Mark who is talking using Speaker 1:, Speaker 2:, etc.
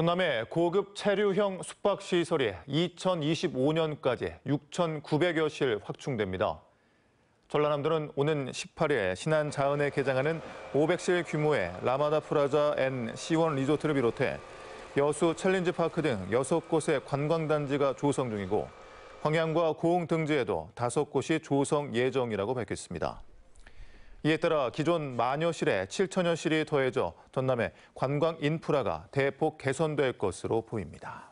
Speaker 1: 전남의 고급 체류형 숙박시설이 2025년까지 6,900여 실 확충됩니다. 전라남도는 오는 18일 신한 자은에 개장하는 500실 규모의 라마다 프라자 앤 시원 리조트를 비롯해 여수 챌린지 파크 등 6곳의 관광단지가 조성 중이고 황양과 고흥 등지에도 5곳이 조성 예정이라고 밝혔습니다. 이에 따라 기존 마녀실에 7천여 실이 더해져 전남의 관광 인프라가 대폭 개선될 것으로 보입니다.